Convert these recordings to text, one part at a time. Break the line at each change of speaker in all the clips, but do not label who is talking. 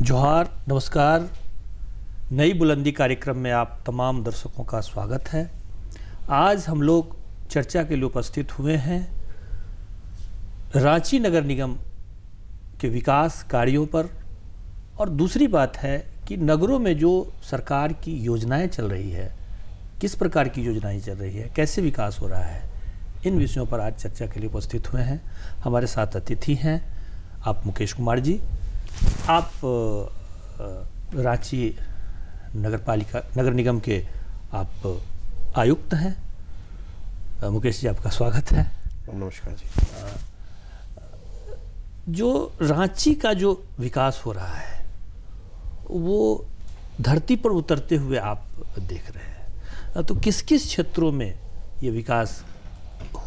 जोहार नमस्कार नई बुलंदी कार्यक्रम में आप तमाम दर्शकों का स्वागत है आज हम लोग चर्चा के लिए उपस्थित हुए हैं रांची नगर निगम के विकास कार्यों पर और दूसरी बात है कि नगरों में जो सरकार की योजनाएं चल रही है किस प्रकार की योजनाएं चल रही है कैसे विकास हो रहा है इन विषयों पर आज चर्चा के लिए उपस्थित हुए हैं हमारे साथ अतिथि हैं आप मुकेश कुमार जी आप रांची नगर पालिका नगर निगम के आप आयुक्त हैं मुकेश जी आपका स्वागत है नमस्कार जी जो रांची का जो विकास हो रहा है वो धरती पर उतरते हुए आप देख रहे हैं तो किस किस क्षेत्रों में ये विकास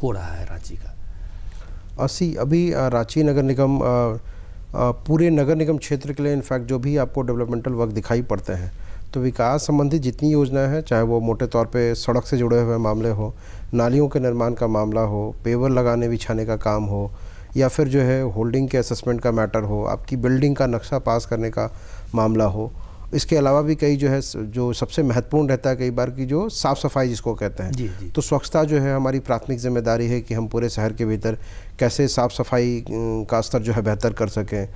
हो रहा है रांची
का असी अभी रांची नगर निगम आ, पूरे नगर निगम क्षेत्र के लिए इनफैक्ट जो भी आपको डेवलपमेंटल वर्क दिखाई पड़ते हैं तो विकास संबंधी जितनी योजनाएं हैं चाहे वो मोटे तौर पे सड़क से जुड़े हुए मामले हो नालियों के निर्माण का मामला हो पेवर लगाने बिछाने का काम हो या फिर जो है होल्डिंग के असेसमेंट का मैटर हो आपकी बिल्डिंग का नक्शा पास करने का मामला हो इसके अलावा भी कई जो है जो सबसे महत्वपूर्ण रहता है कई बार की जो साफ़ सफाई जिसको कहते हैं तो स्वच्छता जो है हमारी प्राथमिक जिम्मेदारी है कि हम पूरे शहर के भीतर कैसे साफ़ सफाई का स्तर जो है बेहतर कर सकें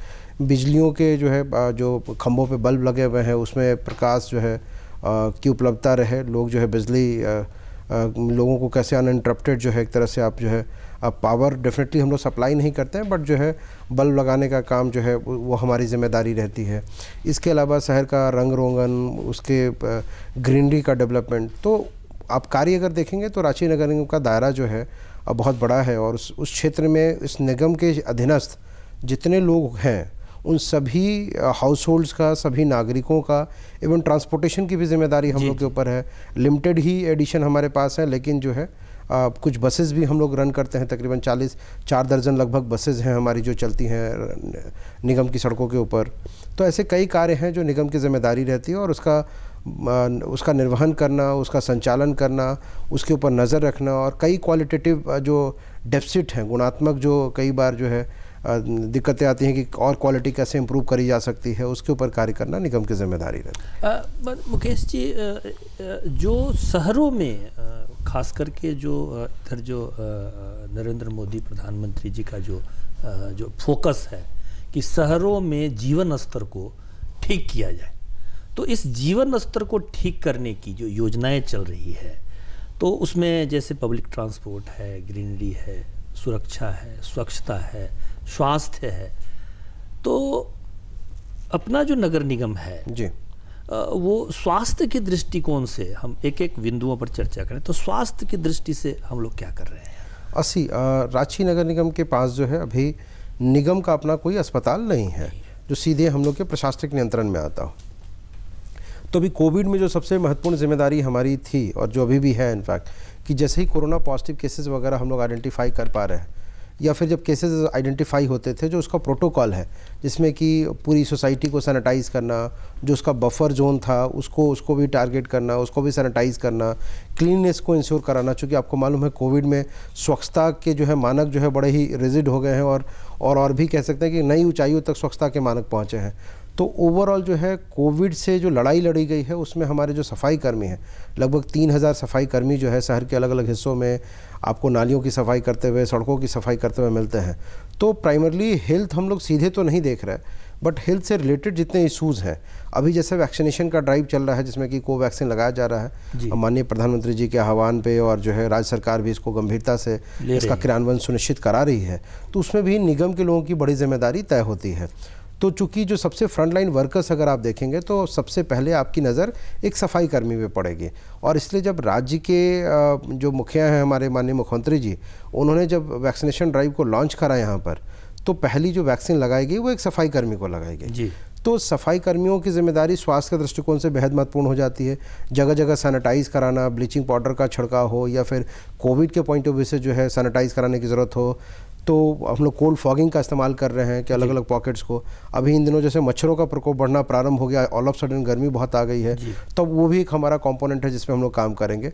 बिजलियों के जो है जो खम्भों पर बल्ब लगे हुए हैं उसमें प्रकाश जो है की उपलब्धता रहे लोग जो है बिजली लोगों को कैसे अनइंटरप्टेड जो है एक तरह से आप जो है अब पावर डेफिनेटली हम लोग सप्लाई नहीं करते हैं बट जो है बल्ब लगाने का काम जो है वो हमारी जिम्मेदारी रहती है इसके अलावा शहर का रंग रोगन उसके ग्रीनरी का डेवलपमेंट तो आप कार्य अगर देखेंगे तो रांची नगर निगम का दायरा जो है अब बहुत बड़ा है और उस क्षेत्र में इस निगम के अधीनस्थ जितने लोग हैं उन सभी हाउस होल्ड्स का सभी नागरिकों का इवन ट्रांसपोर्टेशन की भी जिम्मेदारी हम लोग के ऊपर है लिमिटेड ही एडिशन हमारे पास है लेकिन जो है आ, कुछ बसेस भी हम लोग रन करते हैं तकरीबन 40 चार दर्जन लगभग बसेस हैं हमारी जो चलती हैं निगम की सड़कों के ऊपर तो ऐसे कई कार्य हैं जो निगम की जिम्मेदारी रहती है और उसका उसका निर्वहन करना उसका संचालन करना उसके ऊपर नज़र रखना और कई क्वालिटेटिव जो डेफिसिट हैं गुणात्मक जो कई बार जो है दिक्कतें आती हैं कि और क्वालिटी कैसे इम्प्रूव करी जा सकती है उसके ऊपर कार्य करना निगम की जिम्मेदारी रहती
है मुकेश जी जो शहरों में खास करके जो इधर जो नरेंद्र मोदी प्रधानमंत्री जी का जो जो फोकस है कि शहरों में जीवन स्तर को ठीक किया जाए तो इस जीवन स्तर को ठीक करने की जो योजनाएं चल रही है तो उसमें जैसे पब्लिक ट्रांसपोर्ट है ग्रीनरी है सुरक्षा है स्वच्छता है स्वास्थ्य है तो अपना जो नगर निगम है जी वो स्वास्थ्य के दृष्टिकोण से हम एक एक बिंदुओं पर चर्चा करें तो स्वास्थ्य की दृष्टि से हम लोग क्या कर रहे हैं असी
रांची नगर निगम के पास जो है अभी निगम का अपना कोई अस्पताल नहीं है जो सीधे हम लोग के प्रशासनिक नियंत्रण में आता हो तो अभी कोविड में जो सबसे महत्वपूर्ण जिम्मेदारी हमारी थी और जो अभी भी है इनफैक्ट कि जैसे ही कोरोना पॉजिटिव केसेस वगैरह हम लोग आइडेंटिफाई कर पा रहे हैं या फिर जब केसेस आइडेंटिफाई होते थे जो उसका प्रोटोकॉल है जिसमें कि पूरी सोसाइटी को सैनिटाइज़ करना जो उसका बफर जोन था उसको उसको भी टारगेट करना उसको भी सैनिटाइज़ करना क्लीननेस को इंश्योर कराना चूँकि आपको मालूम है कोविड में स्वच्छता के जो है मानक जो है बड़े ही रिजिड हो गए हैं और और और भी कह सकते हैं कि नई ऊंचाइयों तक स्वच्छता के मानक पहुँचे हैं तो ओवरऑल जो है कोविड से जो लड़ाई लड़ी गई है उसमें हमारे जो सफाई कर्मी हैं लगभग तीन हज़ार सफाई कर्मी जो है शहर के अलग अलग हिस्सों में आपको नालियों की सफाई करते हुए सड़कों की सफाई करते हुए मिलते हैं तो प्राइमरली हेल्थ हम लोग सीधे तो नहीं देख रहे बट हेल्थ से रिलेटेड जितने इशूज़ हैं अभी जैसे वैक्सीनेशन का ड्राइव चल रहा है जिसमें कि कोवैक्सीन लगाया जा रहा है माननीय प्रधानमंत्री जी के आह्वान पे और जो है राज्य सरकार भी इसको गंभीरता से इसका क्रियान्वयन सुनिश्चित करा रही है तो उसमें भी निगम के लोगों की बड़ी जिम्मेदारी तय होती है तो चूंकि जो सबसे फ्रंटलाइन वर्कर्स अगर आप देखेंगे तो सबसे पहले आपकी नज़र एक सफाई कर्मी पे पड़ेगी और इसलिए जब राज्य के जो मुखिया हैं हमारे माननीय मुख्यमंत्री जी उन्होंने जब वैक्सीनेशन ड्राइव को लॉन्च करा यहाँ पर तो पहली जो वैक्सीन लगाई गई वो एक सफाई कर्मी को लगाई गई जी तो सफाई कर्मियों की जिम्मेदारी स्वास्थ्य के दृष्टिकोण से बेहद महत्वपूर्ण हो जाती है जगह जगह सैनिटाइज कराना ब्लीचिंग पाउडर का छिड़काव हो या फिर कोविड के पॉइंट ऑफ व्यू से जो है सैनिटाइज कराने की ज़रूरत हो तो हम लोग कोल्ड फॉगिंग का इस्तेमाल कर रहे हैं कि अलग अलग पॉकेट्स को अभी इन दिनों जैसे मच्छरों का प्रकोप बढ़ना प्रारंभ हो गया ऑल ऑफ सडन गर्मी बहुत आ गई है तो वो भी एक हमारा कॉम्पोनेंट है जिसमें हम लोग काम करेंगे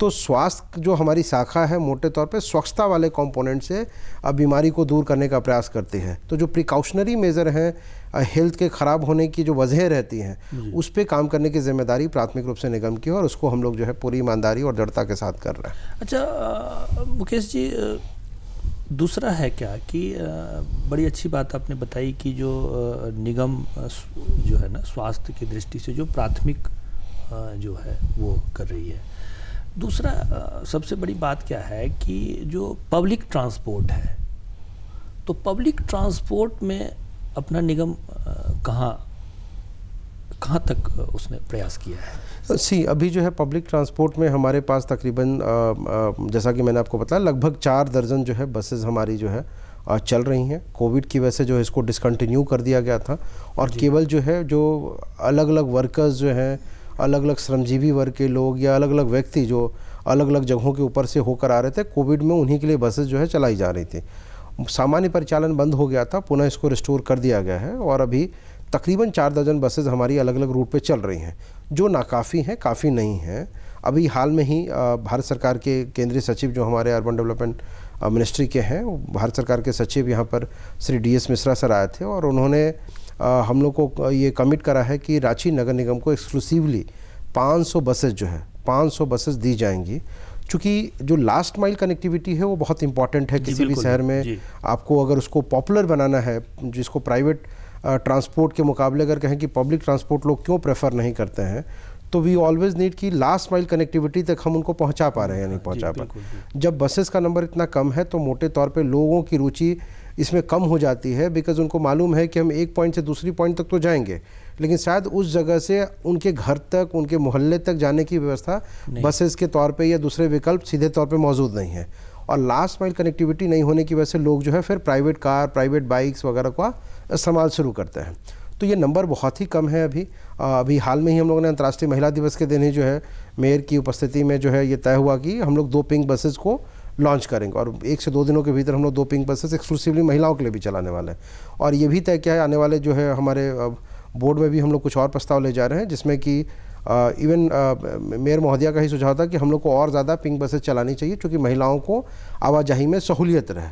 तो स्वास्थ्य जो हमारी शाखा है मोटे तौर पर स्वच्छता वाले कॉम्पोनेंट से अब बीमारी को दूर करने का प्रयास करती है तो जो प्रिकॉशनरी मेज़र हैं हेल्थ के ख़राब होने की जो वजह रहती हैं उस पर काम करने की जिम्मेदारी प्राथमिक रूप से निगम की और उसको हम लोग जो है पूरी ईमानदारी और दृढ़ता के साथ कर रहे
हैं अच्छा मुकेश जी दूसरा है क्या कि बड़ी अच्छी बात आपने बताई कि जो निगम जो है ना स्वास्थ्य की दृष्टि से जो प्राथमिक जो है वो कर रही है दूसरा सबसे बड़ी बात क्या है कि जो पब्लिक ट्रांसपोर्ट है तो पब्लिक ट्रांसपोर्ट में अपना निगम कहाँ कहाँ तक उसने प्रयास किया है सी अभी जो है पब्लिक
ट्रांसपोर्ट में हमारे पास तकरीबन जैसा कि मैंने आपको बताया लगभग चार दर्जन जो है बसेस हमारी जो है चल रही हैं कोविड की वजह से जो है इसको डिसकंटिन्यू कर दिया गया था और केवल जो है जो अलग अलग वर्कर्स जो हैं अलग अलग श्रमजीवी वर्ग के लोग या अलग अलग व्यक्ति जो अलग अलग जगहों के ऊपर से होकर आ रहे थे कोविड में उन्हीं के लिए बसेस जो है चलाई जा रही थी सामान्य परिचालन बंद हो गया था पुनः इसको रिस्टोर कर दिया गया है और अभी तकरीबन चार दर्जन बसेज़ हमारी अलग अलग रूट पर चल रही हैं जो नाकाफ़ी हैं काफ़ी नहीं हैं अभी हाल में ही भारत सरकार के केंद्रीय सचिव जो हमारे अर्बन डेवलपमेंट मिनिस्ट्री के हैं भारत सरकार के सचिव यहाँ पर Shri D S Mishra sir आए थे और उन्होंने हम लोग को ये कमिट करा है कि रांची नगर निगम को एक्सक्लूसिवली 500 बसेस जो हैं 500 बसेस दी जाएंगी चूँकि जो लास्ट माइल कनेक्टिविटी है वो बहुत इंपॉर्टेंट है किसी भी शहर में आपको अगर उसको पॉपुलर बनाना है जिसको प्राइवेट ट्रांसपोर्ट के मुकाबले अगर कहें कि पब्लिक ट्रांसपोर्ट लोग क्यों प्रेफर नहीं करते हैं तो वी ऑलवेज नीड कि लास्ट माइल कनेक्टिविटी तक हम उनको पहुंचा पा रहे हैं या नहीं पहुंचा पा रहे जब बसेस का नंबर इतना कम है तो मोटे तौर पे लोगों की रुचि इसमें कम हो जाती है बिकॉज उनको मालूम है कि हम एक पॉइंट से दूसरी पॉइंट तक तो जाएंगे लेकिन शायद उस जगह से उनके घर तक उनके मोहल्ले तक जाने की व्यवस्था बसेस के तौर पर या दूसरे विकल्प सीधे तौर पर मौजूद नहीं है और लास्ट माइल कनेक्टिविटी नहीं होने की वजह से लोग जो है फिर प्राइवेट कार प्राइवेट बाइक्स वगैरह का इस्तेमाल शुरू करते हैं तो ये नंबर बहुत ही कम है अभी आ, अभी हाल में ही हम लोगों ने अंतर्राष्ट्रीय महिला दिवस के दिन ही जो है मेयर की उपस्थिति में जो है ये तय हुआ कि हम लोग दो पिंक बसेज को लॉन्च करेंगे और एक से दो दिनों के भीतर हम लोग दो पिंक बसेस एक्सक्लूसिवली महिलाओं के लिए भी चलाने वाले हैं और ये भी तय किया है आने वाले जो है हमारे बोर्ड में भी हम लोग कुछ और प्रस्ताव ले जा रहे हैं जिसमें कि इवन मेयर महोदया का ही सुझाव था कि हम लोग को और ज़्यादा पिंक बसेस चलानी चाहिए चूँकि महिलाओं को आवाजाही में सहूलियत रहे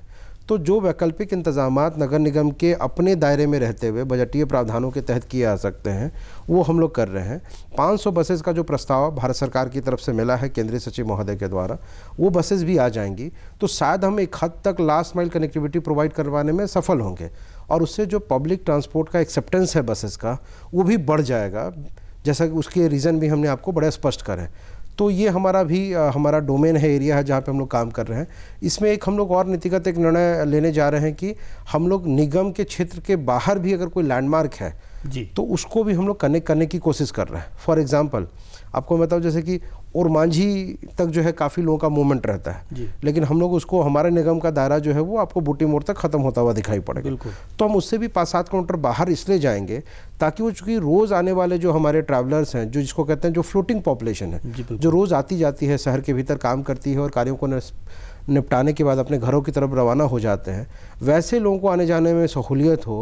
तो जो वैकल्पिक इंतजाम नगर निगम के अपने दायरे में रहते हुए बजटीय प्रावधानों के तहत किए जा सकते हैं वो हम लोग कर रहे हैं 500 बसेस का जो प्रस्ताव भारत सरकार की तरफ से मिला है केंद्रीय सचिव महोदय के द्वारा वो बसेस भी आ जाएंगी तो शायद हम एक हद तक लास्ट माइल कनेक्टिविटी प्रोवाइड करवाने में सफल होंगे और उससे जो पब्लिक ट्रांसपोर्ट का एक्सेप्टेंस है बसेस का वो भी बढ़ जाएगा जैसा कि उसके रीज़न भी हमने आपको बड़ा स्पष्ट करें तो ये हमारा भी आ, हमारा डोमेन है एरिया है जहाँ पे हम लोग काम कर रहे हैं इसमें एक हम लोग और नीतिगत एक निर्णय लेने जा रहे हैं कि हम लोग निगम के क्षेत्र के बाहर भी अगर कोई लैंडमार्क है जी तो उसको भी हम लोग कनेक्ट करने की कोशिश कर रहे हैं फॉर एग्ज़ाम्पल आपको बताऊँ जैसे कि और मांझी तक जो है काफ़ी लोगों का मूवमेंट रहता है लेकिन हम लोग उसको हमारे निगम का दायरा जो है वो आपको बूटी मोड़ तक ख़त्म होता हुआ दिखाई पड़ेगा तो हम उससे भी पाँच सात किलोमीटर बाहर इसलिए जाएंगे ताकि वो चूँकि रोज़ आने वाले जो हमारे ट्रैवलर्स हैं जो जिसको कहते हैं जो फ्लोटिंग पॉपुलेशन है जो रोज़ आती जाती है शहर के भीतर काम करती है और कार्यों को निपटाने के बाद अपने घरों की तरफ रवाना हो जाते हैं वैसे लोगों को आने जाने में सहूलियत हो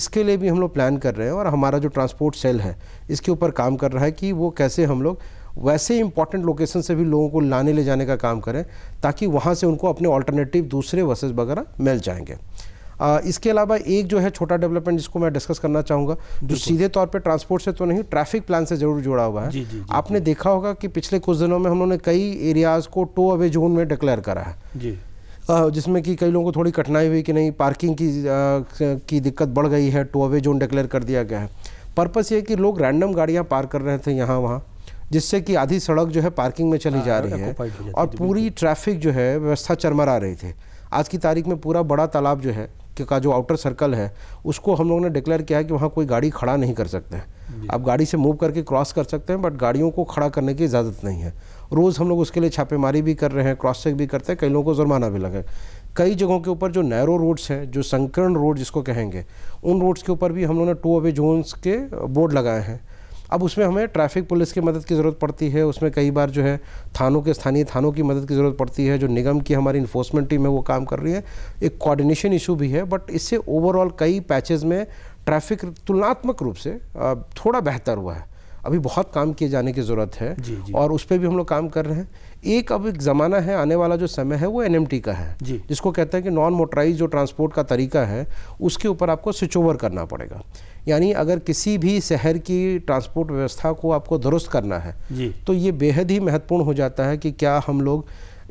इसके लिए भी हम लोग प्लान कर रहे हैं और हमारा जो ट्रांसपोर्ट सेल है इसके ऊपर काम कर रहा है कि वो कैसे हम लोग वैसे इंपॉर्टेंट लोकेशन से भी लोगों को लाने ले जाने का काम करें ताकि वहाँ से उनको अपने ऑल्टरनेटिव दूसरे बसेज वगैरह मिल जाएंगे आ, इसके अलावा एक जो है छोटा डेवलपमेंट जिसको मैं डिस्कस करना चाहूँगा जो सीधे तौर पे ट्रांसपोर्ट से तो नहीं ट्रैफिक प्लान से जरूर जुड़ा हुआ है जी, जी, जी, आपने जी, देखा होगा कि पिछले कुछ दिनों में हम लोगों ने कई एरियाज़ को टो अवे जोन में डिक्लेयर करा है जी जिसमें कि कई लोगों को थोड़ी कठिनाई हुई कि नहीं पार्किंग की आ, की दिक्कत बढ़ गई है टो अवे जोन डिक्लेयर कर दिया गया है पर्पस ये कि लोग रैंडम गाड़ियाँ पार कर रहे थे यहाँ वहाँ जिससे कि आधी सड़क जो है पार्किंग में चली हाँ, जा रही है और पूरी ट्रैफिक जो है व्यवस्था चरमरा रही थी आज की तारीख में पूरा बड़ा तालाब जो है का जो आउटर सर्कल है उसको हम लोगों ने डिक्लेयर किया है कि वहाँ कोई गाड़ी खड़ा नहीं कर सकते हैं आप गाड़ी से मूव करके क्रॉस कर सकते हैं बट गाड़ियों को खड़ा करने की इजाज़त नहीं है रोज़ हम लोग उसके लिए छापेमारी भी कर रहे हैं क्रॉस चेक भी करते हैं कई लोगों को जुर्माना भी लगे कई जगहों के ऊपर जो नैरो रोड्स हैं जो संकर्ण रोड जिसको कहेंगे उन रोड्स के ऊपर भी हम लोगों ने टू अवे जोन्स के बोर्ड लगाए हैं अब उसमें हमें ट्रैफिक पुलिस की मदद की ज़रूरत पड़ती है उसमें कई बार जो है थानों के स्थानीय थानों की मदद की ज़रूरत पड़ती है जो निगम की हमारी इन्फोर्समेंट टीम है वो काम कर रही है एक कोऑर्डिनेशन इशू भी है बट इससे ओवरऑल कई पैचेज़ में ट्रैफिक तुलनात्मक रूप से थोड़ा बेहतर हुआ है अभी बहुत काम किए जाने की ज़रूरत है जी, जी। और उस पर भी हम लोग काम कर रहे हैं एक अब एक ज़माना है आने वाला जो समय है वो एन का है जिसको कहते हैं कि नॉन मोटराइज जो ट्रांसपोर्ट का तरीका है उसके ऊपर आपको स्विच ओवर करना पड़ेगा यानी अगर किसी भी शहर की ट्रांसपोर्ट व्यवस्था को आपको दुरुस्त करना है तो ये बेहद ही महत्वपूर्ण हो जाता है कि क्या हम लोग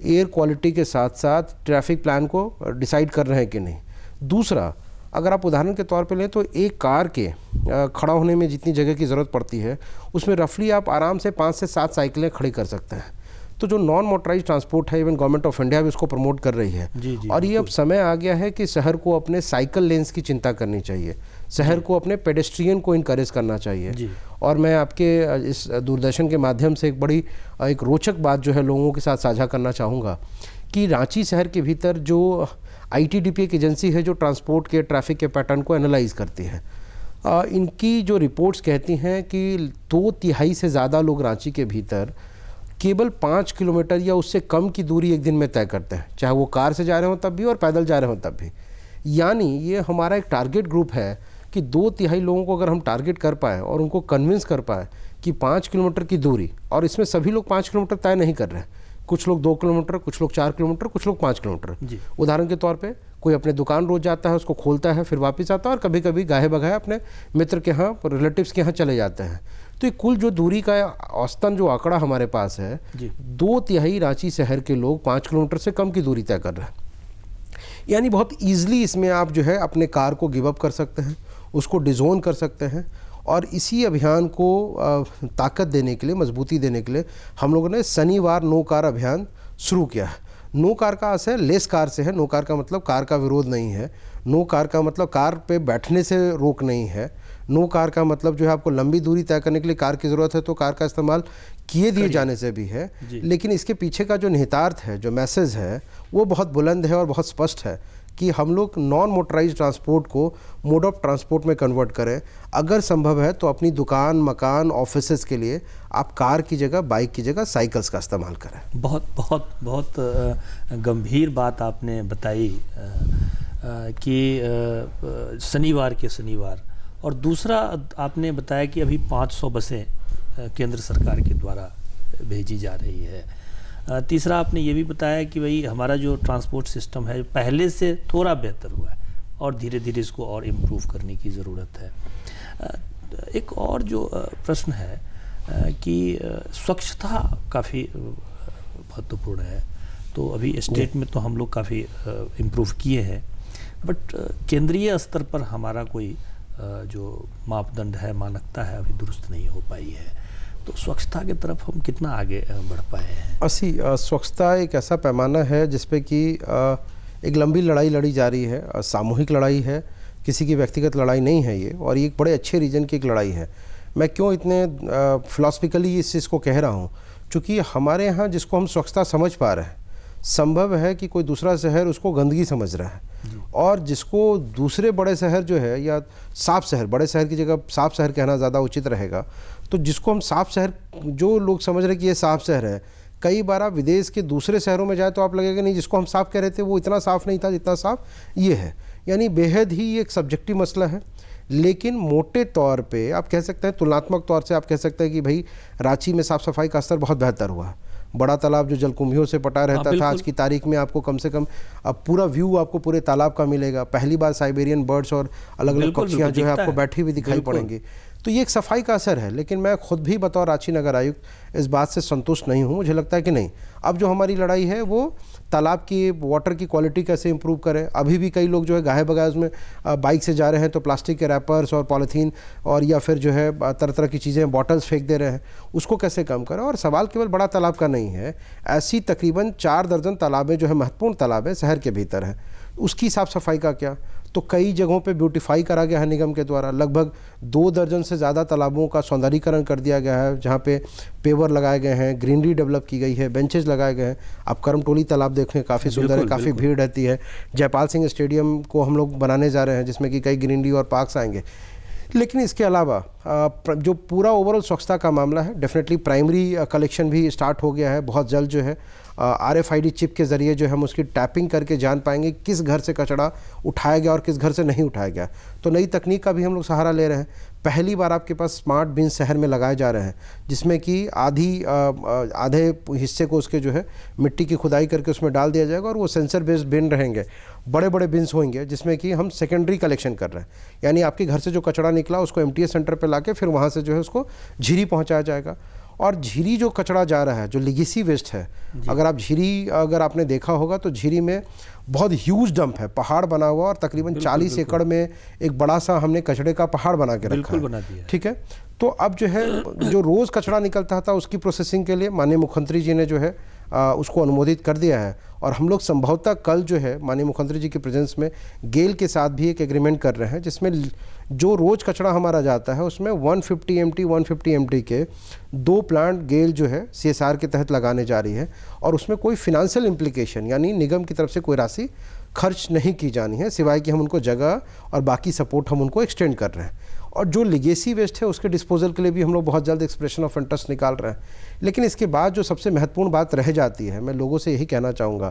एयर क्वालिटी के साथ साथ ट्रैफिक प्लान को डिसाइड कर रहे हैं कि नहीं दूसरा अगर आप उदाहरण के तौर पे लें तो एक कार के खड़ा होने में जितनी जगह की ज़रूरत पड़ती है उसमें रफली आप आराम से पाँच से सात साइकिलें खड़ी कर सकते हैं तो जो नॉन मोटराइज ट्रांसपोर्ट है इवन गवर्नमेंट ऑफ इंडिया भी उसको प्रमोट कर रही है जी, जी, और ये अब समय आ गया है कि शहर को अपने साइकिल लेंस की चिंता करनी चाहिए शहर को अपने पेडेस्ट्रियन को इनक्रेज करना चाहिए और मैं आपके इस दूरदर्शन के माध्यम से एक बड़ी एक रोचक बात जो है लोगों के साथ साझा करना चाहूँगा कि रांची शहर के भीतर जो आई एक एजेंसी है जो ट्रांसपोर्ट के ट्रैफिक के पैटर्न को एनालाइज करती है आ, इनकी जो रिपोर्ट्स कहती हैं कि दो तिहाई से ज़्यादा लोग रांची के भीतर केवल पाँच किलोमीटर या उससे कम की दूरी एक दिन में तय करते हैं चाहे वो कार से जा रहे हों तब भी और पैदल जा रहे हों तब भी यानी ये हमारा एक टारगेट ग्रुप है कि दो तिहाई लोगों को अगर हम टारगेट कर पाए और उनको कन्विंस कर पाए कि पाँच किलोमीटर की दूरी और इसमें सभी लोग पाँच किलोमीटर तय नहीं कर रहे कुछ लोग दो किलोमीटर कुछ लोग चार किलोमीटर कुछ लोग पाँच किलोमीटर उदाहरण के तौर पे कोई अपने दुकान रोज जाता है उसको खोलता है फिर वापस आता है और कभी कभी गाहे बगाहे अपने मित्र के यहाँ रिलेटिव्स के यहाँ चले जाते हैं तो ये कुल जो दूरी का औस्तन जो आंकड़ा हमारे पास है दो तिहाई रांची शहर के लोग पाँच किलोमीटर से कम की दूरी तय कर रहे हैं यानी बहुत ईजिली इसमें आप जो है अपने कार को गिव अप कर सकते हैं उसको डिजोन कर सकते हैं और इसी अभियान को ताकत देने के लिए मजबूती देने के लिए हम लोगों ने शनिवार नो कार अभियान शुरू किया है नो कार का असर लेस कार से है नो कार का मतलब कार का विरोध नहीं है नो कार का मतलब कार पे बैठने से रोक नहीं है नो कार का मतलब जो है आपको लंबी दूरी तय करने के लिए कार की ज़रूरत है तो कार का इस्तेमाल किए दिए जाने से भी है लेकिन इसके पीछे का जो निहितार्थ है जो मैसेज है वो बहुत बुलंद है और बहुत स्पष्ट है कि हम लोग नॉन मोटराइज ट्रांसपोर्ट को मोड ऑफ ट्रांसपोर्ट में कन्वर्ट करें अगर संभव है तो अपनी दुकान मकान ऑफिस के लिए आप कार की जगह बाइक की जगह साइकिल्स का इस्तेमाल करें
बहुत बहुत बहुत गंभीर बात आपने बताई कि शनिवार के शनिवार और दूसरा आपने बताया कि अभी 500 बसें केंद्र सरकार के द्वारा भेजी जा रही है तीसरा आपने ये भी बताया कि भाई हमारा जो ट्रांसपोर्ट सिस्टम है पहले से थोड़ा बेहतर हुआ है और धीरे धीरे इसको और इम्प्रूव करने की ज़रूरत है एक और जो प्रश्न है कि स्वच्छता काफ़ी महत्वपूर्ण है तो अभी स्टेट में तो हम लोग काफ़ी इम्प्रूव किए हैं बट केंद्रीय स्तर पर हमारा कोई जो मापदंड है मानकता है अभी दुरुस्त नहीं हो पाई है तो स्वच्छता की तरफ हम कितना आगे बढ़ पाए
हैं असी स्वच्छता एक ऐसा पैमाना है जिसपे कि एक लंबी लड़ाई लड़ी जा रही है सामूहिक लड़ाई है किसी की व्यक्तिगत लड़ाई नहीं है ये और ये एक बड़े अच्छे रीजन की एक लड़ाई है मैं क्यों इतने फ़िलासफिकली इस चीज़ को कह रहा हूँ चूँकि हमारे यहाँ जिसको हम स्वच्छता समझ पा रहे हैं संभव है कि कोई दूसरा शहर उसको गंदगी समझ रहा है और जिसको दूसरे बड़े शहर जो है या साफ शहर बड़े शहर की जगह साफ शहर कहना ज़्यादा उचित रहेगा तो जिसको हम साफ शहर जो लोग समझ रहे कि ये साफ शहर है कई बार आप विदेश के दूसरे शहरों में जाए तो आप लगेगा नहीं जिसको हम साफ कह रहे थे वो इतना साफ नहीं था जितना साफ ये है यानी बेहद ही एक सब्जेक्टिव मसला है लेकिन मोटे तौर पे आप कह सकते हैं तुलनात्मक तौर से आप कह सकते हैं कि भाई रांची में साफ़ सफाई का स्तर बहुत बेहतर हुआ बड़ा तालाब जो जलकुंभियों से पटा हाँ, रहता था आज की तारीख में आपको कम से कम अब पूरा व्यू आपको पूरे तालाब का मिलेगा पहली बार साइबेरियन बर्ड्स और अलग अलग पक्षियाँ जो है आपको बैठी हुई दिखाई पड़ेंगी तो ये एक सफाई का असर है लेकिन मैं खुद भी बतौर रांची नगर आयुक्त इस बात से संतुष्ट नहीं हूँ मुझे लगता है कि नहीं अब जो हमारी लड़ाई है वो तालाब की वाटर की क्वालिटी कैसे इंप्रूव करें अभी भी कई लोग जो है गाहे बगाए उसमें बाइक से जा रहे हैं तो प्लास्टिक के रैपर्स और पॉलीथीन और या फिर जो है तरह तरह की चीज़ें बॉटल्स फेंक दे रहे हैं उसको कैसे कम करें और सवाल केवल बड़ा तालाब का नहीं है ऐसी तकरीबन चार दर्जन तालाबें जो है महत्वपूर्ण तालाब है शहर के भीतर हैं उसकी साफ़ सफाई का क्या तो कई जगहों पे ब्यूटीफाई करा गया है निगम के द्वारा लगभग दो दर्जन से ज़्यादा तालाबों का सौंदर्यीकरण कर दिया गया है जहाँ पे पेवर लगाए गए हैं ग्रीनरी डेवलप की गई है बेंचेज लगाए गए हैं आप करम टोली तालाब देखें काफ़ी सुंदर है काफ़ी भीड़ रहती है जयपाल सिंह स्टेडियम को हम लोग बनाने जा रहे हैं जिसमें कि कई ग्रीनरी और पार्क्स आएंगे लेकिन इसके अलावा जो पूरा ओवरऑल स्वच्छता का मामला है डेफिनेटली प्राइमरी कलेक्शन भी स्टार्ट हो गया है बहुत जल्द जो है R F I D chip के ज़रिए जो हम उसकी टैपिंग करके जान पाएंगे किस घर से कचरा उठाया गया और किस घर से नहीं उठाया गया तो नई तकनीक का भी हम लोग सहारा ले रहे हैं पहली बार आपके पास स्मार्ट बिन शहर में लगाए जा रहे हैं जिसमें कि आधी आधे हिस्से को उसके जो है मिट्टी की खुदाई करके उसमें डाल दिया जाएगा और वो सेंसर बेस्ड बिन रहेंगे बड़े बड़े बिन्स होंगे जिसमें कि हम सेकेंडरी कलेक्शन कर रहे हैं यानी आपके घर से जो कचरा निकला उसको एम सेंटर पर ला फिर वहाँ से जो है उसको झीरी पहुँचाया जाएगा और झीरी जो कचरा जा रहा है जो लिगेसी वेस्ट है अगर आप झीरी अगर आपने देखा होगा तो झीरी में बहुत ह्यूज डंप है पहाड़ बना हुआ और तकरीबन 40 एकड़ में एक बड़ा सा हमने कचड़े का पहाड़ बना के रखा है बना दिया ठीक है तो अब जो है जो रोज़ कचरा निकलता था उसकी प्रोसेसिंग के लिए माननीय मुख्यमंत्री जी ने जो है उसको अनुमोदित कर दिया है और हम लोग संभवतः कल जो है माननीय मुख्यमंत्री जी के प्रेजेंस में गेल के साथ भी एक एग्रीमेंट कर रहे हैं जिसमें जो रोज़ कचरा हमारा जाता है उसमें 150 फिफ्टी एम टी वन के दो प्लांट गेल जो है सी के तहत लगाने जा रही है और उसमें कोई फिनंशियल इम्प्लीकेशन यानी निगम की तरफ से कोई राशि खर्च नहीं की जानी है सिवाय कि हम उनको जगह और बाकी सपोर्ट हम उनको एक्सटेंड कर रहे हैं और जो लिगेसी वेस्ट है उसके डिस्पोजल के लिए भी हम लोग बहुत जल्द एक्सप्रेशन ऑफ इंटरेस्ट निकाल रहे हैं लेकिन इसके बाद जो सबसे महत्वपूर्ण बात रह जाती है मैं लोगों से यही कहना चाहूँगा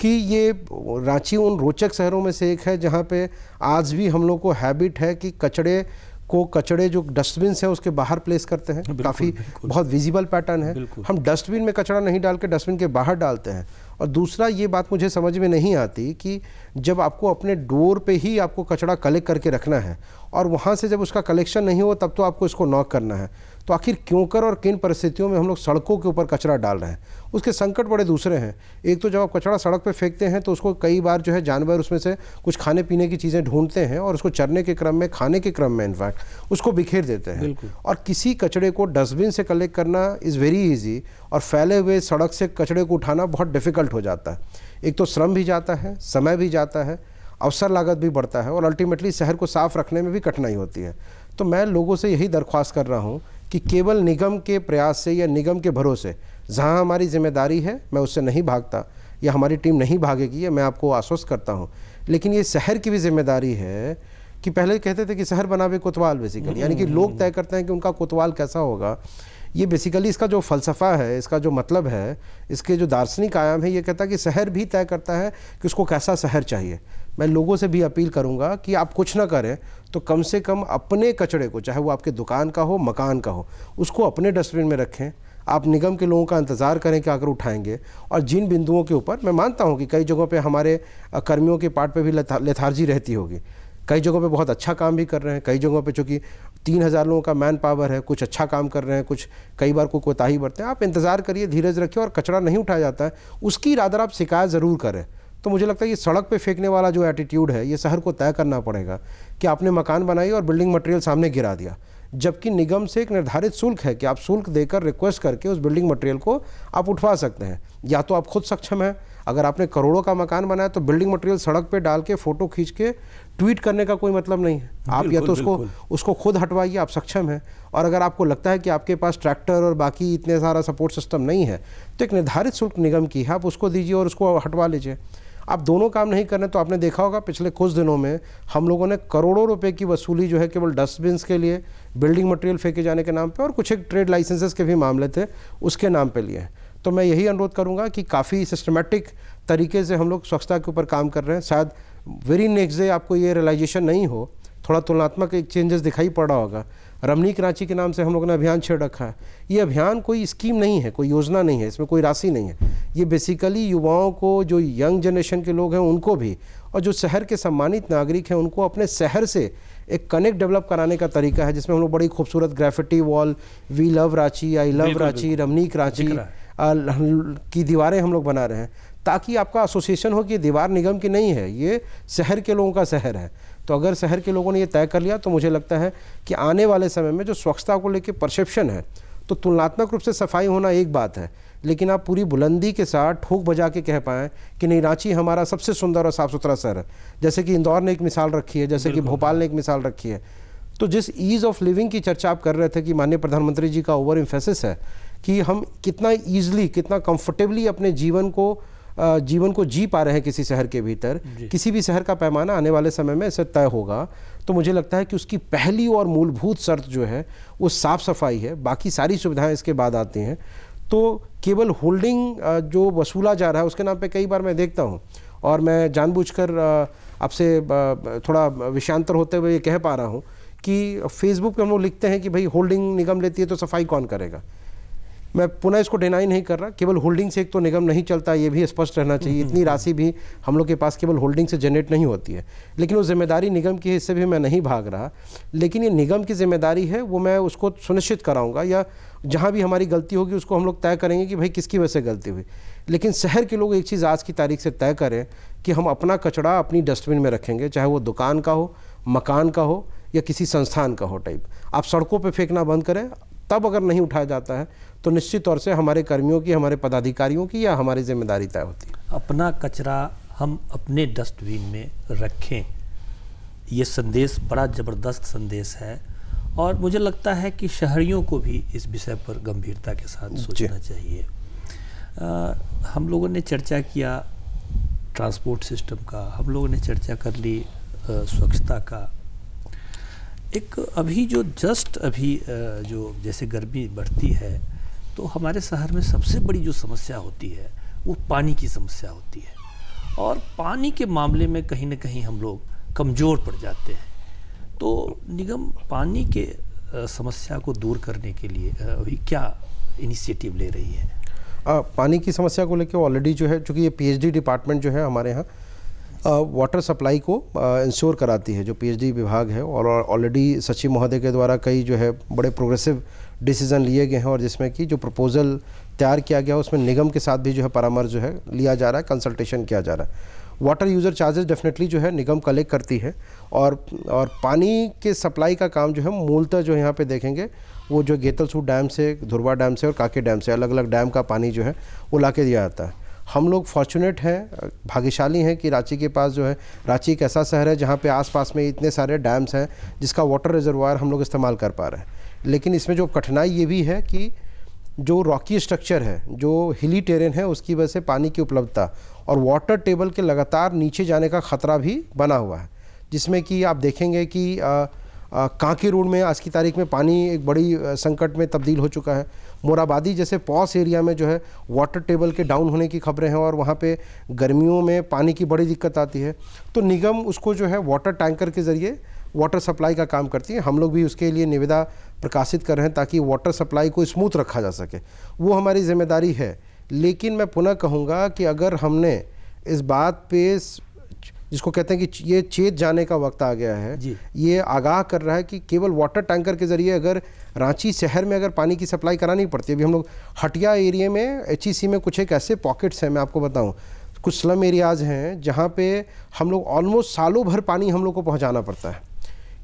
कि ये रांची उन रोचक शहरों में से एक है जहाँ पे आज भी हम लोग को हैबिट है कि कचड़े को कचड़े जो डस्टबिन है उसके बाहर प्लेस करते हैं काफ़ी बहुत विजिबल पैटर्न है हम डस्टबिन में कचड़ा नहीं डाल के डस्टबिन के बाहर डालते हैं और दूसरा ये बात मुझे समझ में नहीं आती कि जब आपको अपने डोर पे ही आपको कचरा कलेक्ट करके रखना है और वहाँ से जब उसका कलेक्शन नहीं हो तब तो आपको इसको नॉक करना है तो आखिर क्यों कर और किन परिस्थितियों में हम लोग सड़कों के ऊपर कचरा डाल रहे हैं उसके संकट बड़े दूसरे हैं एक तो जब आप कचरा सड़क पर फेंकते हैं तो उसको कई बार जो है जानवर उसमें से कुछ खाने पीने की चीज़ें ढूंढते हैं और उसको चरने के क्रम में खाने के क्रम में इनफैक्ट उसको बिखेर देते हैं और किसी कचड़े को डस्टबिन से कलेक्ट करना इज़ वेरी ईजी और फैले हुए सड़क से कचड़े को उठाना बहुत डिफ़िकल्ट हो जाता है एक तो श्रम भी जाता है समय भी जाता है अवसर लागत भी बढ़ता है और अल्टीमेटली शहर को साफ़ रखने में भी कठिनाई होती है तो मैं लोगों से यही दरख्वास्त कर रहा हूँ कि केवल निगम के प्रयास से या निगम के भरोसे जहाँ हमारी जिम्मेदारी है मैं उससे नहीं भागता या हमारी टीम नहीं भागेगी या मैं आपको आश्वस्त करता हूँ लेकिन ये शहर की भी जिम्मेदारी है कि पहले कहते थे कि शहर बनावे कोतवाल बेसिकली हम्म, यानी कि हम्म, लोग हम्म, तय करते हैं कि उनका कोतवाल कैसा होगा ये बेसिकली इसका जो फ़लसफ़ा है इसका जो मतलब है इसके जो दार्शनिक आयाम है ये कहता है कि शहर भी तय करता है कि उसको कैसा शहर चाहिए मैं लोगों से भी अपील करूंगा कि आप कुछ ना करें तो कम से कम अपने कचड़े को चाहे वो आपके दुकान का हो मकान का हो उसको अपने डस्टबिन में रखें आप निगम के लोगों का इंतज़ार करें कि आकर उठाएंगे और जिन बिंदुओं के ऊपर मैं मानता हूँ कि कई जगहों पे हमारे कर्मियों के पार्ट पे भी लेथा, लेथार्जी रहती होगी कई जगहों पे बहुत अच्छा काम भी कर रहे हैं कई जगहों पे चूँकि तीन हज़ार लोगों का मैन पावर है कुछ अच्छा काम कर रहे हैं कुछ कई बार कोई कोताही बरतें आप इंतज़ार करिए धीरज रखिए और कचरा नहीं उठाया जाता है उसकी रादर आप शिकायत ज़रूर करें तो मुझे लगता है ये सड़क पे फेंकने वाला जो एटीट्यूड है ये शहर को तय करना पड़ेगा कि आपने मकान बनाई और बिल्डिंग मटेरियल सामने गिरा दिया जबकि निगम से एक निर्धारित शुल्क है कि आप शुल्क देकर रिक्वेस्ट करके उस बिल्डिंग मटेरियल को आप उठवा सकते हैं या तो आप खुद सक्षम हैं अगर आपने करोड़ों का मकान बनाया तो बिल्डिंग मटेरियल सड़क पे डाल के फोटो खींच के ट्वीट करने का कोई मतलब नहीं है आप या तो उसको उसको खुद हटवाइए आप सक्षम हैं और अगर आपको लगता है कि आपके पास ट्रैक्टर और बाकी इतने सारा सपोर्ट सिस्टम नहीं है तो एक निर्धारित शुल्क निगम की है आप उसको दीजिए और उसको हटवा लीजिए आप दोनों काम नहीं कर रहे तो आपने देखा होगा पिछले कुछ दिनों में हम लोगों ने करोड़ों रुपए की वसूली जो है केवल डस्टबिन के लिए बिल्डिंग मटेरियल फेंके जाने के नाम पे और कुछ एक ट्रेड लाइसेंसेस के भी मामले थे उसके नाम पे लिए हैं तो मैं यही अनुरोध करूँगा कि काफ़ी सिस्टमेटिक तरीके से हम लोग स्वच्छता के ऊपर काम कर रहे हैं शायद वेरी नेक्स्ट डे आपको ये रियलाइजेशन नहीं हो थोड़ा तुलनात्मक एक चेंजेस दिखाई पड़ रहा होगा रमनी रांची के नाम से हम लोग ने अभियान छेड़ रखा है ये अभियान कोई स्कीम नहीं है कोई योजना नहीं है इसमें कोई राशि नहीं है ये बेसिकली युवाओं को जो यंग जनरेशन के लोग हैं उनको भी और जो शहर के सम्मानित नागरिक हैं उनको अपने शहर से एक कनेक्ट डेवलप कराने का तरीका है जिसमें हम लोग बड़ी खूबसूरत graffiti wall we love Ranchi I love Ranchi रमनीक रांची की दीवारें हम लोग बना रहे हैं ताकि आपका एसोसिएशन हो कि दीवार निगम की नहीं है ये शहर के लोगों का शहर है तो अगर शहर के लोगों ने ये तय कर लिया तो मुझे लगता है कि आने वाले समय में जो स्वच्छता को लेकर परसेप्शन है तो तुलनात्मक रूप से सफाई होना एक बात है लेकिन आप पूरी बुलंदी के साथ ठोक बजा के कह पाएँ कि नहीं रांची हमारा सबसे सुंदर और साफ़ सुथरा शहर है जैसे कि इंदौर ने एक मिसाल रखी है जैसे कि भोपाल ने एक मिसाल रखी है तो जिस ईज़ ऑफ लिविंग की चर्चा आप कर रहे थे कि माननीय प्रधानमंत्री जी का ओवर इम्फेसिस है कि हम कितना ईजली कितना कंफर्टेबली अपने जीवन को जीवन को जी पा रहे हैं किसी शहर के भीतर किसी भी शहर का पैमाना आने वाले समय में ऐसे तय होगा तो मुझे लगता है कि उसकी पहली और मूलभूत शर्त जो है वो साफ़ सफाई है बाकी सारी सुविधाएं इसके बाद आती हैं तो केवल होल्डिंग जो वसूला जा रहा है उसके नाम पे कई बार मैं देखता हूँ और मैं जानबूझकर आपसे थोड़ा विषांतर होते हुए ये कह पा रहा हूँ कि फेसबुक पे हम लोग लिखते हैं कि भाई होल्डिंग निगम लेती है तो सफाई कौन करेगा मैं पुनः इसको डिनाई नहीं कर रहा केवल होल्डिंग से एक तो निगम नहीं चलता ये भी स्पष्ट रहना चाहिए हम्म, हम्म। इतनी राशि भी हम लोग के पास केवल होल्डिंग से जनरेट नहीं होती है लेकिन वो जिम्मेदारी निगम की हिस्से भी मैं नहीं भाग रहा लेकिन ये निगम की जिम्मेदारी है वो मैं उसको सुनिश्चित कराऊंगा या जहाँ भी हमारी गलती होगी उसको हम लोग तय करेंगे कि भाई किसकी वजह से गलती हुई लेकिन शहर के लोग एक चीज़ आज की तारीख से तय करें कि हम अपना कचरा अपनी डस्टबिन में रखेंगे चाहे वो दुकान का हो मकान का हो या किसी संस्थान का हो टाइप आप सड़कों पर फेंकना बंद करें तब अगर नहीं उठाया जाता है तो निश्चित तौर से हमारे कर्मियों की हमारे पदाधिकारियों की या हमारी जिम्मेदारी तय होती
है अपना कचरा हम अपने डस्टबिन में रखें ये संदेश बड़ा ज़बरदस्त संदेश है और मुझे लगता है कि शहरियों को भी इस विषय पर गंभीरता के साथ सोचना चाहिए आ, हम लोगों ने चर्चा किया ट्रांसपोर्ट सिस्टम का हम लोगों ने चर्चा कर ली स्वच्छता का एक अभी जो जस्ट अभी जो जैसे गर्मी बढ़ती है तो हमारे शहर में सबसे बड़ी जो समस्या होती है वो पानी की समस्या होती है और पानी के मामले में कहीं ना कहीं हम लोग कमज़ोर पड़ जाते हैं तो निगम पानी के समस्या को दूर करने के लिए अभी क्या इनिशिएटिव ले रही है आ,
पानी की समस्या को लेकर ऑलरेडी जो है चूँकि ये पीएचडी डिपार्टमेंट जो है हमारे यहाँ वाटर सप्लाई को इंश्योर कराती है जो पीएचडी विभाग है और ऑलरेडी सचिव महोदय के द्वारा कई जो है बड़े प्रोग्रेसिव डिसीज़न लिए गए हैं और जिसमें कि जो प्रपोज़ल तैयार किया गया है उसमें निगम के साथ भी जो है परामर्श जो है लिया जा रहा है कंसल्टेशन किया जा रहा है वाटर यूज़र चार्जेस डेफिनेटली जो है निगम कलेक्ट करती है और और पानी के सप्लाई का काम जो है मूलतः जो यहाँ पे देखेंगे वो जो गेतलसूट डैम से धुरवा डैम से और काके डैम से अलग अलग डैम का पानी जो है वो ला के दिया जाता है हम लोग फॉर्चुनेट हैं भाग्यशाली हैं कि रांची के पास जो है रांची एक ऐसा शहर है जहाँ पर आस में इतने सारे डैम्स हैं जिसका वाटर रिजर्वायर हम लोग इस्तेमाल कर पा रहे हैं लेकिन इसमें जो कठिनाई ये भी है कि जो रॉकी स्ट्रक्चर है जो हिली टेरेन है उसकी वजह से पानी की उपलब्धता और वाटर टेबल के लगातार नीचे जाने का ख़तरा भी बना हुआ है जिसमें कि आप देखेंगे कि आ, कांकी रोड में आज की तारीख में पानी एक बड़ी संकट में तब्दील हो चुका है मोराबादी जैसे पॉस एरिया में जो है वाटर टेबल के डाउन होने की खबरें हैं और वहाँ पे गर्मियों में पानी की बड़ी दिक्कत आती है तो निगम उसको जो है वाटर टैंकर के ज़रिए वाटर सप्लाई का काम करती है हम लोग भी उसके लिए निविदा प्रकाशित कर रहे हैं ताकि वाटर सप्लाई को स्मूथ रखा जा सके वो हमारी जिम्मेदारी है लेकिन मैं पुनः कहूँगा कि अगर हमने इस बात पे जिसको कहते हैं कि ये चेत जाने का वक्त आ गया है ये आगाह कर रहा है कि केवल वाटर टैंकर के ज़रिए अगर रांची शहर में अगर पानी की सप्लाई करानी पड़ती है अभी हम लोग हटिया एरिया में एच e में कुछ एक ऐसे पॉकेट्स हैं मैं आपको बताऊँ कुछ स्लम एरियाज़ हैं जहाँ पे हम लोग ऑलमोस्ट सालों भर पानी हम लोग को पहुँचाना पड़ता है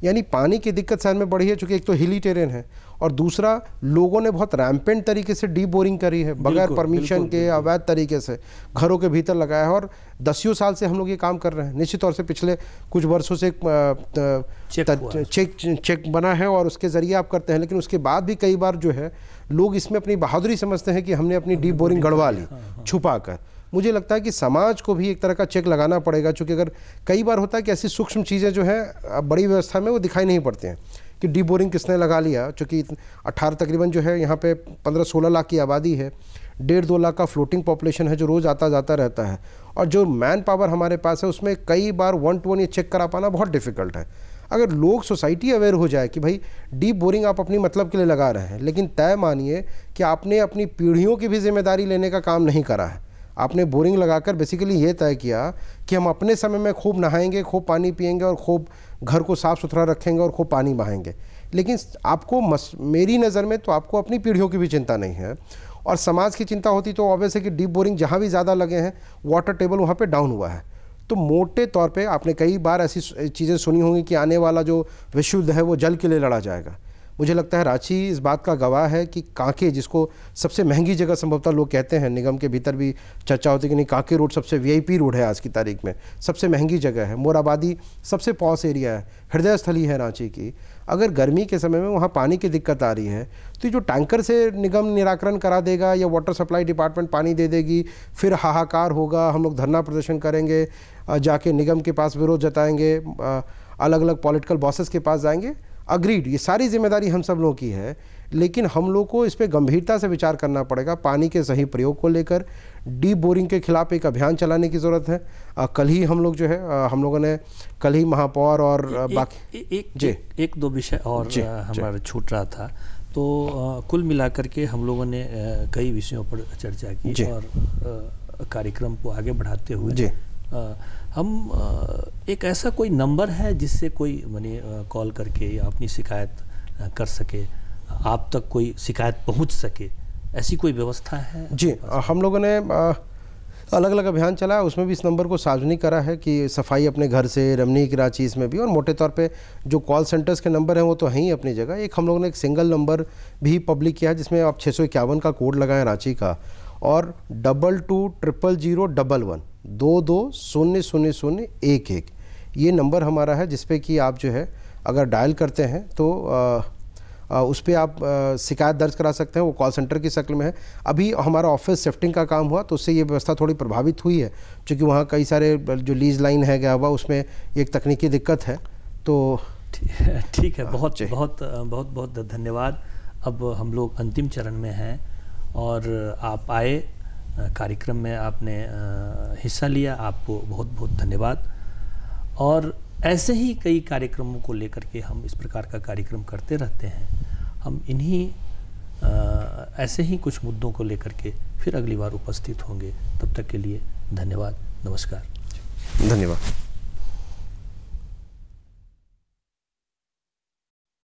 यानी पानी की दिक्कत शहर में बढ़ी है चूंकि एक तो हिली टेरेन है और दूसरा लोगों ने बहुत रैम्पेंट तरीके से डी बोरिंग करी है बगैर परमिशन के अवैध तरीके से घरों के भीतर लगाया है और दसियों साल से हम लोग ये काम कर रहे हैं निश्चित तौर से पिछले कुछ वर्षों से चेक चेक चेक बना है और उसके ज़रिए आप करते हैं लेकिन उसके बाद भी कई बार जो है लोग इसमें अपनी बहादुरी समझते हैं कि हमने अपनी डीप बोरिंग गड़वा ली हाँ, हाँ। छुपा कर मुझे लगता है कि समाज को भी एक तरह का चेक लगाना पड़ेगा चूँकि अगर कई बार होता है कि ऐसी सूक्ष्म चीज़ें जो हैं बड़ी व्यवस्था में वो दिखाई नहीं पड़ती हैं कि डी बोरिंग किसने लगा लिया चूँकि अट्ठारह तकरीबन जो है यहाँ पे पंद्रह सोलह लाख की आबादी है डेढ़ दो लाख का फ्लोटिंग पॉपुलेशन है जो रोज़ आता जाता रहता है और जो मैन पावर हमारे पास है उसमें कई बार वन टू वन ये चेक करा पाना बहुत डिफ़िकल्ट है अगर लोग सोसाइटी अवेयर हो जाए कि भाई डीप बोरिंग आप अपनी मतलब के लिए लगा रहे हैं लेकिन तय मानिए कि आपने अपनी पीढ़ियों की भी जिम्मेदारी लेने का काम नहीं करा है आपने बोरिंग लगाकर बेसिकली ये तय किया कि हम अपने समय में खूब नहाएंगे खूब पानी पियेंगे और खूब घर को साफ़ सुथरा रखेंगे और खूब पानी बहाएंगे लेकिन आपको मस, मेरी नज़र में तो आपको अपनी पीढ़ियों की भी चिंता नहीं है और समाज की चिंता होती तो ऑब्वियस है कि डीप बोरिंग जहाँ भी ज़्यादा लगे हैं वाटर टेबल वहाँ पर डाउन हुआ है तो मोटे तौर पर आपने कई बार ऐसी चीज़ें सुनी होंगी कि आने वाला जो विशुद्ध है वो जल के लिए लड़ा जाएगा मुझे लगता है रांची इस बात का गवाह है कि कांके जिसको सबसे महंगी जगह संभवतः लोग कहते हैं निगम के भीतर भी चर्चा होती है कि नहीं कांके रोड सबसे वीआईपी रोड है आज की तारीख में सबसे महंगी जगह है मोराबादी सबसे पॉस एरिया है हृदय स्थली है रांची की अगर गर्मी के समय में वहाँ पानी की दिक्कत आ रही है तो जो टैंकर से निगम निराकरण करा देगा या वाटर सप्लाई डिपार्टमेंट पानी दे देगी फिर हाहाकार होगा हम लोग धरना प्रदर्शन करेंगे जाके निगम के पास विरोध जताएंगे अलग अलग पॉलिटिकल बॉसेस के पास जाएंगे अग्रीड ये सारी जिम्मेदारी हम सब लोगों की है लेकिन हम लोग को इस पर गंभीरता से विचार करना पड़ेगा पानी के सही प्रयोग को लेकर डीप बोरिंग के खिलाफ एक अभियान चलाने की ज़रूरत है आ, कल ही हम लोग जो है आ, हम लोगों ने
कल ही महापौर और ए, बाकी ए, एक जी एक, एक दो विषय और जे, हमारा छूट रहा था तो आ, कुल मिलाकर के हम लोगों ने कई विषयों पर चर्चा की और कार्यक्रम को आगे बढ़ाते हुए हम एक ऐसा कोई नंबर है जिससे कोई मैंने कॉल करके या अपनी शिकायत कर सके आप तक कोई शिकायत पहुंच सके ऐसी कोई व्यवस्था है जी हम
लोगों ने अलग अलग अभियान चला उसमें भी इस नंबर को सार्वजनिक करा है कि सफाई अपने घर से रमनी कराची इसमें भी और मोटे तौर पे जो कॉल सेंटर्स के नंबर हैं वो तो हैं ही अपनी जगह एक हम लोगों ने एक सिंगल नंबर भी पब्लिक किया है जिसमें आप छः का कोड लगाएं रांची का और double two triple zero double one दो दो शून्य शून्य शून्य एक एक ये नंबर हमारा है जिसपे कि आप जो है अगर डायल करते हैं तो आ, आ, उस पर आप आ, शिकायत दर्ज करा सकते हैं वो कॉल सेंटर की शक्ल में है अभी हमारा ऑफिस शिफ्टिंग का काम हुआ तो उससे ये व्यवस्था थोड़ी प्रभावित हुई है क्योंकि वहाँ कई सारे जो लीज लाइन है गया हुआ उसमें एक तकनीकी दिक्कत है तो
ठीक है हाँ, बहुत बहुत बहुत बहुत धन्यवाद अब हम लोग अंतिम चरण में हैं और आप आए कार्यक्रम में आपने हिस्सा लिया आपको बहुत बहुत धन्यवाद और ऐसे ही कई कार्यक्रमों को लेकर के हम इस प्रकार का कार्यक्रम करते रहते हैं हम इन्हीं ऐसे ही कुछ मुद्दों को लेकर के फिर अगली बार उपस्थित होंगे तब तक के लिए धन्यवाद नमस्कार धन्यवाद